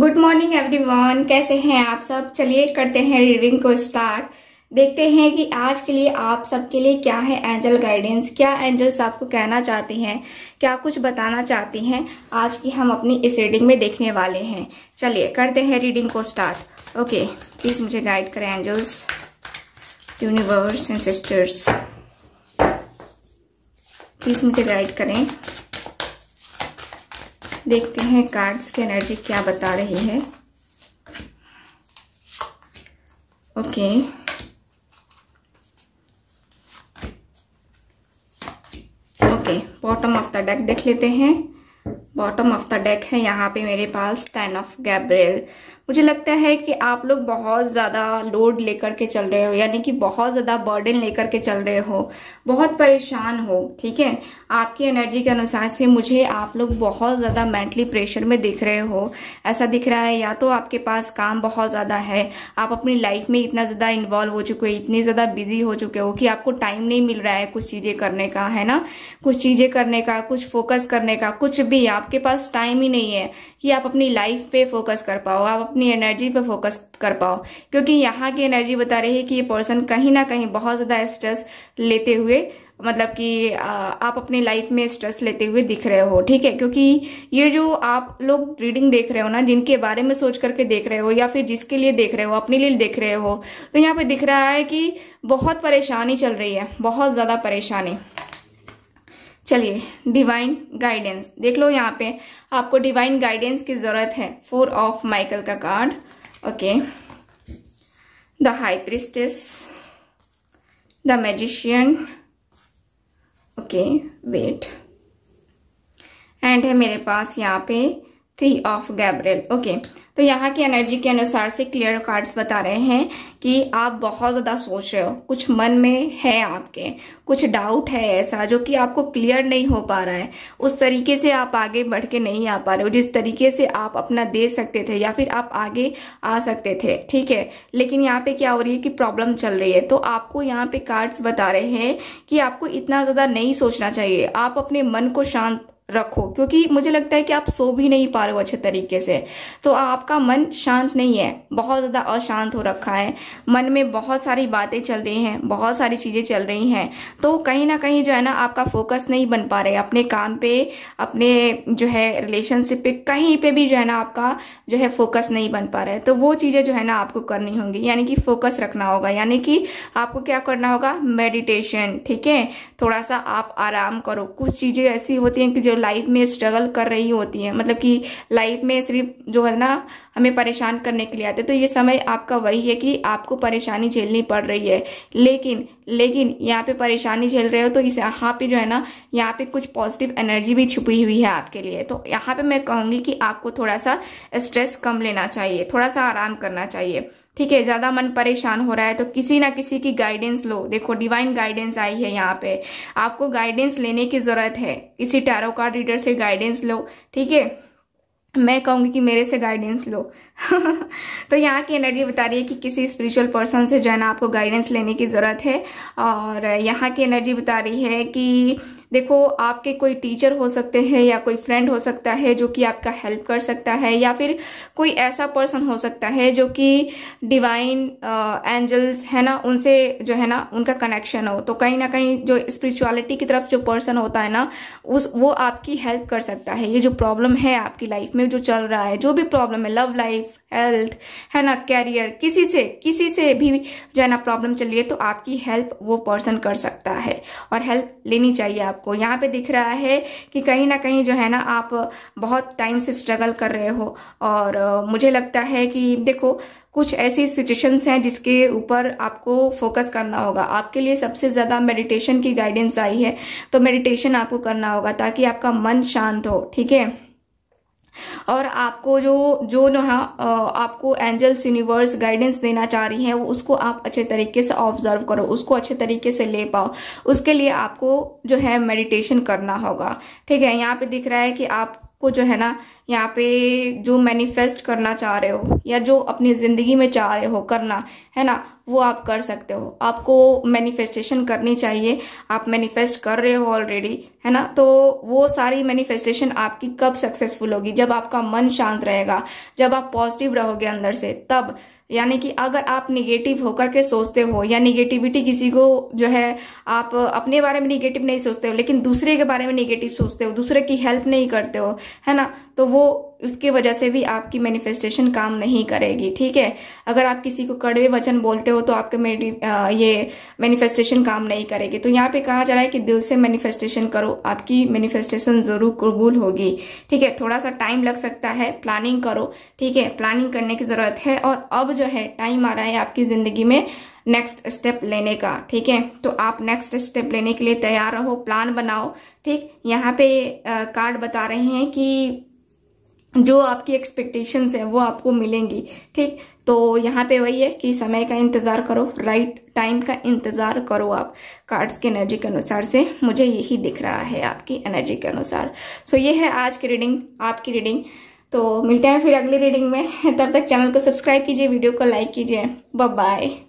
good morning everyone कैसे हैं आप सब चलिए करते हैं रीडिंग को स्टार्ट देखते हैं कि आज के लिए आप सबके लिए क्या है एंजल गाइडेंस क्या एंजल्स आपको कहना चाहती हैं क्या कुछ बताना चाहती हैं आज की हम अपनी इस रीडिंग में देखने वाले हैं चलिए करते हैं रीडिंग को स्टार्ट ओके प्लीज़ मुझे गाइड करें angels universe and sisters please मुझे गाइड करें देखते हैं कार्ड्स की एनर्जी क्या बता रही है okay okay bottom of the deck देख लेते हैं बॉटम ऑफ द डेक है यहाँ पे मेरे पास टेन ऑफ गैब्रेल मुझे लगता है कि आप लोग बहुत ज़्यादा लोड लेकर के चल रहे हो यानी कि बहुत ज़्यादा बर्डन लेकर के चल रहे हो बहुत परेशान हो ठीक है आपकी एनर्जी के अनुसार से मुझे आप लोग बहुत ज़्यादा मेंटली प्रेशर में दिख रहे हो ऐसा दिख रहा है या तो आपके पास काम बहुत ज़्यादा है आप अपनी लाइफ में इतना ज़्यादा इन्वॉल्व हो चुके हो इतनी ज़्यादा बिजी हो चुके हो कि आपको टाइम नहीं मिल रहा है कुछ चीज़ें करने का है ना कुछ चीज़ें करने का कुछ फोकस करने का कुछ भी आपके पास टाइम ही नहीं है कि आप अपनी लाइफ पे फोकस कर पाओ आप अपनी एनर्जी पर फोकस कर पाओ क्योंकि यहाँ की एनर्जी बता रही है कि ये पर्सन कहीं ना कहीं बहुत ज़्यादा स्ट्रेस लेते हुए मतलब कि आप अपनी लाइफ में स्ट्रेस लेते हुए दिख रहे हो ठीक है क्योंकि ये जो आप लोग रीडिंग देख रहे हो ना जिनके बारे में सोच करके देख रहे हो या फिर जिसके लिए देख रहे हो अपने लिए देख रहे हो तो यहाँ पे दिख रहा है कि बहुत परेशानी चल रही है बहुत ज़्यादा परेशानी चलिए डिवाइन गाइडेंस देख लो यहाँ पे आपको डिवाइन गाइडेंस की ज़रूरत है फोर ऑफ माइकल का card okay the high priestess the magician okay wait and है मेरे पास यहाँ पे थ्री ऑफ गैब्रियल ओके तो यहाँ की एनर्जी के अनुसार से क्लियर कार्ड्स बता रहे हैं कि आप बहुत ज़्यादा सोच रहे हो कुछ मन में है आपके कुछ डाउट है ऐसा जो कि आपको क्लियर नहीं हो पा रहा है उस तरीके से आप आगे बढ़ के नहीं आ पा रहे हो जिस तरीके से आप अपना दे सकते थे या फिर आप आगे आ सकते थे ठीक है लेकिन यहाँ पे क्या हो रही है कि प्रॉब्लम चल रही है तो आपको यहाँ पे कार्ड्स बता रहे हैं कि आपको इतना ज़्यादा नहीं सोचना चाहिए आप अपने मन को शांत रखो क्योंकि मुझे लगता है कि आप सो भी नहीं पा रहे हो अच्छे तरीके से तो आपका मन शांत नहीं है बहुत ज़्यादा अशांत हो रखा है मन में बहुत सारी बातें चल रही हैं बहुत सारी चीज़ें चल रही हैं तो कहीं ना कहीं जो है ना आपका फोकस नहीं बन पा रहे अपने काम पे अपने जो है रिलेशनशिप पे कहीं पे भी जो है ना आपका जो है फोकस नहीं बन पा रहा है तो वो चीज़ें जो है ना आपको करनी होंगी यानी कि फोकस रखना होगा यानी कि आपको क्या करना होगा मेडिटेशन ठीक है थोड़ा सा आप आराम करो कुछ चीज़ें ऐसी होती हैं कि जो लाइफ में स्ट्रगल कर रही होती हैं मतलब कि लाइफ में सिर्फ जो है ना हमें परेशान करने के लिए आते हैं तो ये समय आपका वही है कि आपको परेशानी झेलनी पड़ रही है लेकिन लेकिन यहाँ पे परेशानी झेल रहे हो तो इस यहाँ पे जो है ना यहाँ पे कुछ पॉजिटिव एनर्जी भी छुपी हुई है आपके लिए तो यहाँ पे मैं कहूँगी कि आपको थोड़ा सा स्ट्रेस कम लेना चाहिए थोड़ा सा आराम करना चाहिए ठीक है ज़्यादा मन परेशान हो रहा है तो किसी ना किसी की गाइडेंस लो देखो डिवाइन गाइडेंस आई है यहाँ पे आपको गाइडेंस लेने की ज़रूरत है किसी टैरो कार्ड रीडर से गाइडेंस लो ठीक है मैं कहूँगी कि मेरे से गाइडेंस लो तो यहाँ की एनर्जी बता रही है कि किसी स्पिरिचुअल पर्सन से जो है ना आपको गाइडेंस लेने की ज़रूरत है और यहाँ की एनर्जी बता रही है कि देखो आपके कोई टीचर हो सकते हैं या कोई फ्रेंड हो सकता है जो कि आपका हेल्प कर सकता है या फिर कोई ऐसा पर्सन हो सकता है जो कि डिवाइन एंजल्स uh, है ना उनसे जो है ना उनका कनेक्शन हो तो कहीं ना कहीं जो स्पिरिचुअलिटी की तरफ जो पर्सन होता है ना उस वो आपकी हेल्प कर सकता है ये जो प्रॉब्लम है आपकी लाइफ में जो चल रहा है जो भी प्रॉब्लम है लव लाइफ हेल्थ है ना कैरियर किसी से किसी से भी जो है ना प्रॉब्लम चल रही है तो आपकी हेल्प वो पर्सन कर सकता है और हेल्प लेनी चाहिए आप आपको यहाँ पे दिख रहा है कि कहीं ना कहीं जो है ना आप बहुत टाइम से स्ट्रगल कर रहे हो और मुझे लगता है कि देखो कुछ ऐसी सिचुएशंस हैं जिसके ऊपर आपको फोकस करना होगा आपके लिए सबसे ज़्यादा मेडिटेशन की गाइडेंस आई है तो मेडिटेशन आपको करना होगा ताकि आपका मन शांत हो ठीक है और आपको जो जो है हाँ, आपको एंजल्स यूनिवर्स गाइडेंस देना चाह रही है वो उसको आप अच्छे तरीके से ऑब्जर्व करो उसको अच्छे तरीके से ले पाओ उसके लिए आपको जो है मेडिटेशन करना होगा ठीक है यहाँ पे दिख रहा है कि आप को जो है ना यहाँ पे जो मैनिफेस्ट करना चाह रहे हो या जो अपनी ज़िंदगी में चाह रहे हो करना है ना वो आप कर सकते हो आपको मैनिफेस्टेशन करनी चाहिए आप मैनिफेस्ट कर रहे हो ऑलरेडी है ना तो वो सारी मैनिफेस्टेशन आपकी कब सक्सेसफुल होगी जब आपका मन शांत रहेगा जब आप पॉजिटिव रहोगे अंदर से तब यानी कि अगर आप निगेटिव होकर के सोचते हो या निगेटिविटी किसी को जो है आप अपने बारे में निगेटिव नहीं सोचते हो लेकिन दूसरे के बारे में निगेटिव सोचते हो दूसरे की हेल्प नहीं करते हो है ना तो वो उसके वजह से भी आपकी मैनिफेस्टेशन काम नहीं करेगी ठीक है अगर आप किसी को कड़वे वचन बोलते हो तो आपके मेडि ये मैनिफेस्टेशन काम नहीं करेगी तो यहाँ पे कहा जा रहा है कि दिल से मैनिफेस्टेशन करो आपकी मैनिफेस्टेशन जरूर कबूल होगी ठीक है थोड़ा सा टाइम लग सकता है प्लानिंग करो ठीक है प्लानिंग करने की जरूरत है और अब जो है टाइम आ रहा है आपकी जिंदगी में नेक्स्ट स्टेप लेने का ठीक है तो आप नेक्स्ट स्टेप लेने के लिए तैयार रहो प्लान बनाओ ठीक यहाँ पे कार्ड बता रहे हैं कि जो आपकी एक्सपेक्टेशंस है वो आपको मिलेंगी ठीक तो यहाँ पे वही है कि समय का इंतज़ार करो राइट टाइम का इंतज़ार करो आप कार्ड्स के एनर्जी के अनुसार से मुझे यही दिख रहा है आपकी एनर्जी के अनुसार सो so, ये है आज की रीडिंग आपकी रीडिंग तो मिलते हैं फिर अगली रीडिंग में तब तक चैनल को सब्सक्राइब कीजिए वीडियो को लाइक कीजिए बाय